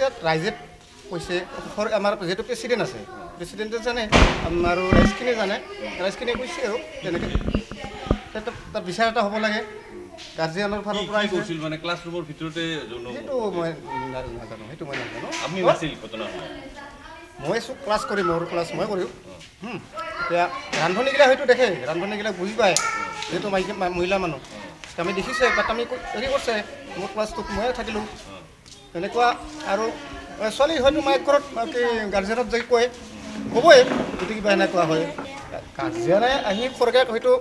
এতিয়া ৰাইজে কৈছে আমাৰ যিহেতু প্ৰেচিডেণ্ট আছে প্ৰেচিডেণ্টে জানে আৰু ৰাইজখিনিয়ে জানে ৰাইজখিনিয়ে কৈছে আৰু তেনেকৈ তাত বিচাৰ এটা হ'ব লাগে গাৰ্জিয়ানৰ ফালৰ পৰা কৈছিল মানে ক্লাছৰুমৰ ভিতৰতে সেইটো মই নাজানো সেইটো মই নাজানো আপুনি নাছিল মই চব ক্লাছ কৰিম মোৰ ক্লাছ মই কৰিম এতিয়া ৰান্ধনীগিলা হয়তো দেখে ৰান্ধনীগিলা বুজি পায় যিহেতু মাইকী মহিলা মানুহ আমি দেখিছোঁ তাত আমি হেৰি কৰিছে মোৰ ক্লাছটোত ময়ে থাকিলোঁ তেনেকুৱা আৰু ছোৱালী হয়তো মাইকৰত কি গাৰ্জেনত যদি কয় ক'বই গতিকে কিবা এনেকুৱা হয় গাৰ্জেনে আহি খৰকাক হয়তো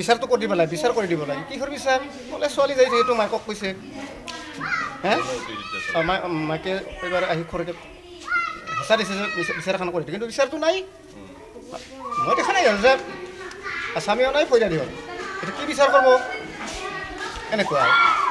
বিচাৰটো কৰি দিব লাগে বিচাৰ কৰি দিব লাগে কিহৰ বিচাৰ বোলে ছোৱালী যায় যিহেতু মাকক কৈছে হে মা মাকে এইবাৰ আহি খৰকাক হেঁচা দিছে যে বিচাৰ এখন কৰি কিন্তু বিচাৰটো নাই মই দেখা নাই যে স্বামীও নাই পইজা দিব এইটো কি বিচাৰ কৰিব এনেকুৱা আৰু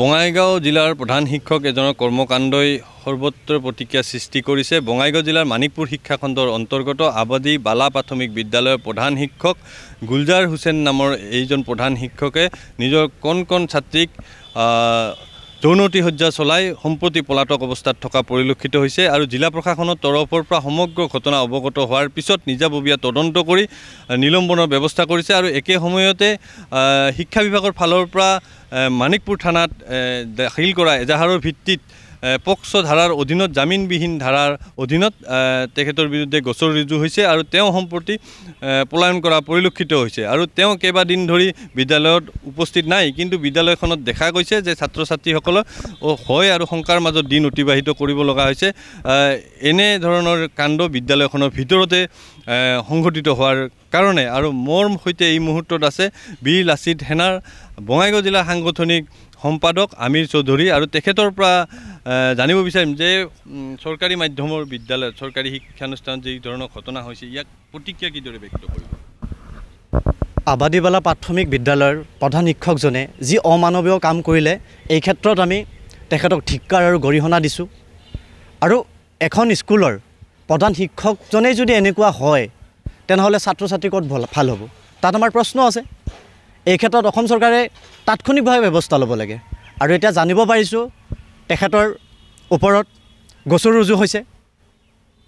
বঙাইগাঁও জিলাৰ প্ৰধান শিক্ষক এজনৰ কৰ্মকাণ্ডই সৰ্বত্ৰ প্ৰতিক্ৰিয়া সৃষ্টি কৰিছে বঙাইগাঁও জিলাৰ মানিকপুৰ শিক্ষাখণ্ডৰ অন্তৰ্গত আবাদী বালা প্ৰাথমিক বিদ্যালয়ৰ প্ৰধান শিক্ষক গুলজাৰ হুছেইন নামৰ এইজন প্ৰধান শিক্ষকে নিজৰ কণ কণ ছাত্ৰীক যৌনতী সজ্জা চলাই সম্প্ৰতি পলাতক অৱস্থাত থকা পৰিলক্ষিত হৈছে আৰু জিলা প্ৰশাসনৰ তৰফৰ পৰা সমগ্ৰ ঘটনা অৱগত হোৱাৰ পিছত নিজাববীয়া তদন্ত কৰি নিলম্বনৰ ব্যৱস্থা কৰিছে আৰু একে সময়তে শিক্ষা বিভাগৰ ফালৰ পৰা মানিকপুৰ থানাত দাখিল কৰা এজাহাৰৰ ভিত্তিত পক্সো ধাৰাৰ অধীনত জামিনবিহীন ধাৰাৰ অধীনত তেখেতৰ বিৰুদ্ধে গোচৰ ৰুজু হৈছে আৰু তেওঁ সম্প্ৰতি পলায়ন কৰা পৰিলক্ষিত হৈছে আৰু তেওঁ কেইবাদিন ধৰি বিদ্যালয়ত উপস্থিত নাই কিন্তু বিদ্যালয়খনত দেখা গৈছে যে ছাত্ৰ ছাত্ৰীসকলক সকল হয় আৰ শঙ্কাৰ মাজত দিন অতিবাহিত কৰিব লগা হৈছে এনেধৰণৰ কাণ্ড বিদ্যালয়খনৰ ভিতৰতে সংঘটিত হোৱাৰ কাৰণে আৰু মোৰ সৈতে এই মুহূৰ্তত আছে বি লাচিত সেনাৰ বঙাইগাঁও জিলা সাংগঠনিক সম্পাদক আমিৰ চৌধুৰী আৰু তেখেতৰ পৰা জানিব বিচাৰিম যে চৰকাৰী মাধ্যমৰ বিদ্যালয়ত চৰকাৰী শিক্ষানুষ্ঠান যি ধৰণৰ ঘটনা হৈছে ইয়াক প্ৰতিক্ৰিয়া কিদৰে ব্যক্ত কৰিব আবাদীবালা প্ৰাথমিক বিদ্যালয়ৰ প্ৰধান শিক্ষকজনে যি অমানৱীয় কাম কৰিলে এই ক্ষেত্ৰত আমি তেখেতক ধিক্কাৰ আৰু গৰিহণা দিছোঁ আৰু এখন স্কুলৰ প্ৰধান শিক্ষকজনেই যদি এনেকুৱা হয় তেনেহ'লে ছাত্ৰ ছাত্ৰী ক'ত ভাল ভাল হ'ব তাত আমাৰ প্ৰশ্ন আছে এই ক্ষেত্ৰত অসম চৰকাৰে তাৎক্ষণিকভাৱে ব্যৱস্থা ল'ব লাগে আৰু এতিয়া জানিব পাৰিছোঁ তেখেতৰ ওপৰত গোচৰ ৰুজু হৈছে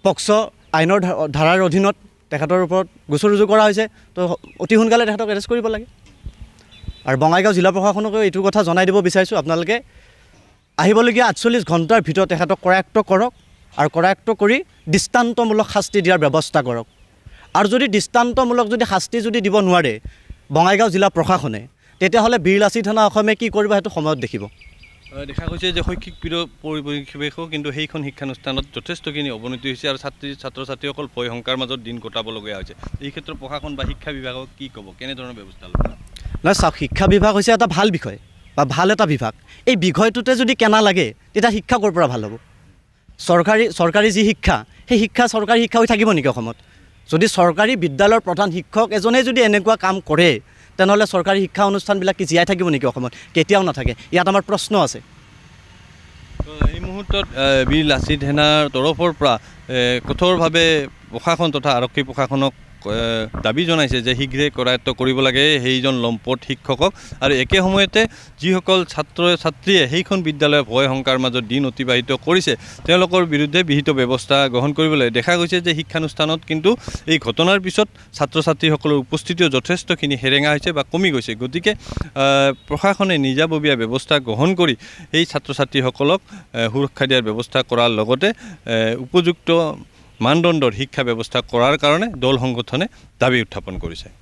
পক্স' আইনৰ ধাৰাৰ অধীনত তেখেতৰ ওপৰত গচৰ ৰুজু কৰা হৈছে তো অতি সোনকালে তেখেতক এৰেষ্ট কৰিব লাগে আৰু বঙাইগাঁও জিলা প্ৰশাসনকো এইটো কথা জনাই দিব বিচাৰিছোঁ আপোনালোকে আহিবলগীয়া আঠচল্লিছ ঘণ্টাৰ ভিতৰত তেখেতক কৰায়ত্ব কৰক আৰু কৰায়ত্ব কৰি দৃষ্টান্তমূলক শাস্তি দিয়াৰ ব্যৱস্থা কৰক আৰু যদি দৃষ্টান্তমূলক যদি শাস্তি যদি দিব নোৱাৰে বঙাইগাঁও জিলা প্ৰশাসনে তেতিয়াহ'লে বিৰলাচি থানা অসমে কি কৰিব সেইটো সময়ত দেখিব দেখা গৈছে যে শৈক্ষিক পৰিৱেশো কিন্তু সেইখন শিক্ষানুষ্ঠানত যথেষ্টখিনি অৱনতি হৈছে আৰু ছাত্ৰী ছাত্ৰ ছাত্ৰীসকল ভয় শংকাৰ মাজত দিন কটাবলগীয়া হৈছে এই ক্ষেত্ৰত প্ৰশাসন বা শিক্ষা বিভাগক কি ক'ব কেনেধৰণৰ ব্যৱস্থা ল'ব নহয় চাওক শিক্ষা বিভাগ হৈছে এটা ভাল বিষয় বা ভাল এটা বিভাগ এই বিষয়টোতে যদি কেনা লাগে তেতিয়া শিক্ষা ক'ৰ পৰা ভাল হ'ব চৰকাৰী চৰকাৰী যি শিক্ষা সেই শিক্ষা চৰকাৰী শিক্ষা হৈ থাকিব নেকি অসমত যদি চৰকাৰী বিদ্যালয়ৰ প্ৰধান শিক্ষক এজনেই যদি এনেকুৱা কাম কৰে তেনেহ'লে চৰকাৰী শিক্ষা অনুষ্ঠানবিলাক কি জীয়াই থাকিব নেকি অসমত কেতিয়াও নাথাকে ইয়াত আমাৰ প্ৰশ্ন আছে এই মুহূৰ্তত বীৰ লাচিত সেনাৰ তৰফৰ পৰা কঠোৰভাৱে প্ৰশাসন তথা আৰক্ষী প্ৰশাসনক দাবী জনাইছে যে শীঘ্ৰে কৰায়ত্ব কৰিব লাগে সেইজন লম্পট শিক্ষকক আৰু একে সময়তে যিসকল ছাত্ৰ ছাত্ৰীয়ে সেইখন বিদ্যালয়ৰ ভয় শংকাৰ মাজত দিন অতিবাহিত কৰিছে তেওঁলোকৰ বিৰুদ্ধে বিহিত ব্যৱস্থা গ্ৰহণ কৰিবলৈ দেখা গৈছে যে শিক্ষানুষ্ঠানত কিন্তু এই ঘটনাৰ পিছত ছাত্ৰ ছাত্ৰীসকলৰ উপস্থিতিও যথেষ্টখিনি হেৰেঙা হৈছে বা কমি গৈছে গতিকে প্ৰশাসনে নিজাববীয়া ব্যৱস্থা গ্ৰহণ কৰি সেই ছাত্ৰ ছাত্ৰীসকলক সুৰক্ষা দিয়াৰ ব্যৱস্থা কৰাৰ লগতে উপযুক্ত মানদণ্ডৰ শিক্ষা ব্যৱস্থা কৰাৰ কাৰণে দল সংগঠনে দাবী উত্থাপন কৰিছে